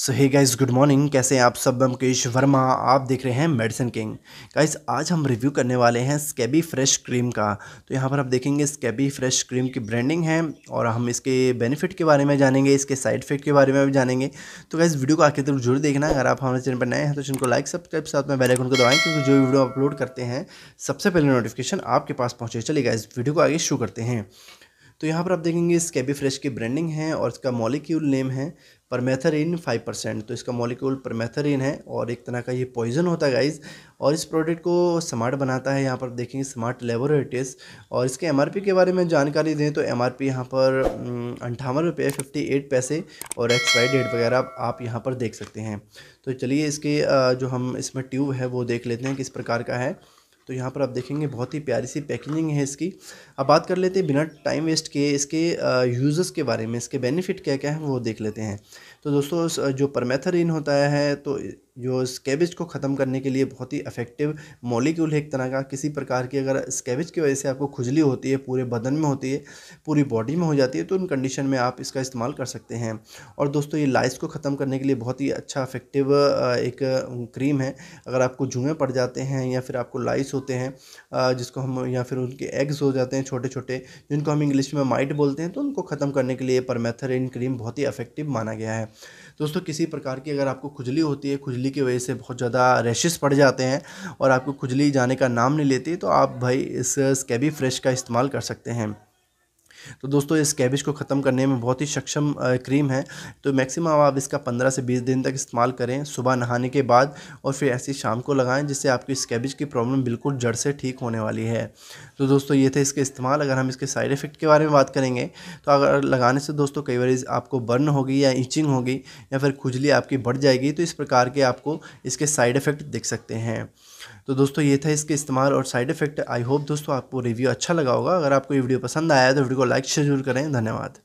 सो hey guys good morning कैसे हैं आप सब मुकेश वर्मा आप देख रहे हैं मेडिसिन किंग गाइज आज हम रिव्यू करने वाले हैं स्केबी फ्रेश क्रीम का तो यहाँ पर आप देखेंगे स्केबी फ्रेश क्रीम की ब्रांडिंग है और हम इसके बेनिफिट के बारे में जानेंगे इसके साइड इफेक्ट के बारे में भी जानेंगे तो गाइज़ वीडियो को आखिर तक जरूर देखना अगर आप हमारे चैनल पर नए हैं तो चैनल को लाइक सब्सक्राइब साथ में बेलाइकन को दबाएँ क्योंकि जो वीडियो अपलोड करते हैं सबसे पहले नोटिफिकेशन आपके पास पहुँचे चलिए गाइज वीडियो को आगे शुरू करते हैं तो यहाँ पर आप देखेंगे इस कैबी फ्रेश की ब्रांडिंग है और इसका मॉलिक्यूल नेम है परमेथरिन फाइव परसेंट तो इसका मॉलिक्यूल परमेथरिन है और एक तरह का ये पॉइजन होता है गाइज और इस प्रोडक्ट को स्मार्ट बनाता है यहाँ पर देखेंगे स्मार्ट लेबोरेटरीज और इसके एमआरपी के बारे में जानकारी दें तो एमआरपी यहाँ पर अंठावन रुपये फिफ्टी एट पैसे और एक्सपायरी डेट वगैरह आप, आप यहाँ पर देख सकते हैं तो चलिए इसके जो हम इसमें ट्यूब है वो देख लेते हैं किस प्रकार का है तो यहाँ पर आप देखेंगे बहुत ही प्यारी सी पैकेजिंग है इसकी अब बात कर लेते हैं बिना टाइम वेस्ट किए इसके यूज़र्स के बारे में इसके बेनिफिट क्या क्या हैं वो देख लेते हैं तो दोस्तों जो परमेथरीन होता है तो जो स्केबिज को ख़त्म करने के लिए बहुत ही इफेक्टिव मॉलिक्यूल है एक तरह का किसी प्रकार की अगर स्केबिज की वजह से आपको खुजली होती है पूरे बदन में होती है पूरी बॉडी में हो जाती है तो उन कंडीशन में आप इसका इस्तेमाल कर सकते हैं और दोस्तों ये लाइस को ख़त्म करने के लिए बहुत ही अच्छा इफेक्टिव एक क्रीम है अगर आपको जुएँ पड़ जाते हैं या फिर आपको लाइस होते हैं जिसको हम या फिर उनके एग्स हो जाते हैं छोटे छोटे जिनको हम इंग्लिश में माइट बोलते हैं तो उनको ख़त्म करने के लिए परमेथरिन क्रीम बहुत ही इफेक्टिव माना गया है दोस्तों किसी प्रकार की अगर आपको खुजली होती है खुजली की वजह से बहुत ज़्यादा रैशेस पड़ जाते हैं और आपको खुजली जाने का नाम नहीं लेती तो आप भाई इस स्कैबी फ्रेश का इस्तेमाल कर सकते हैं तो दोस्तों इस कैबिज को ख़त्म करने में बहुत ही सक्षम क्रीम है तो मैक्सिमम आप इसका पंद्रह से बीस दिन तक इस्तेमाल करें सुबह नहाने के बाद और फिर ऐसी शाम को लगाएं जिससे आपकी इस कैबिज की प्रॉब्लम बिल्कुल जड़ से ठीक होने वाली है तो दोस्तों ये थे इसके इस्तेमाल अगर हम इसके साइड इफ़ेक्ट के बारे में बात करेंगे तो अगर लगाने से दोस्तों कई बार आपको बर्न होगी या इंचिंग होगी या फिर खुजली आपकी बढ़ जाएगी तो इस प्रकार के आपको इसके साइड इफ़ेक्ट दिख सकते हैं तो दोस्तों ये था इसके इस्तेमाल और साइड इफ़ेक्ट आई होप दोस्तों आपको रिव्यू अच्छा लगा होगा अगर आपको ये वीडियो पसंद आया तो वीडियो को लाइक शेयर जरूर करें धन्यवाद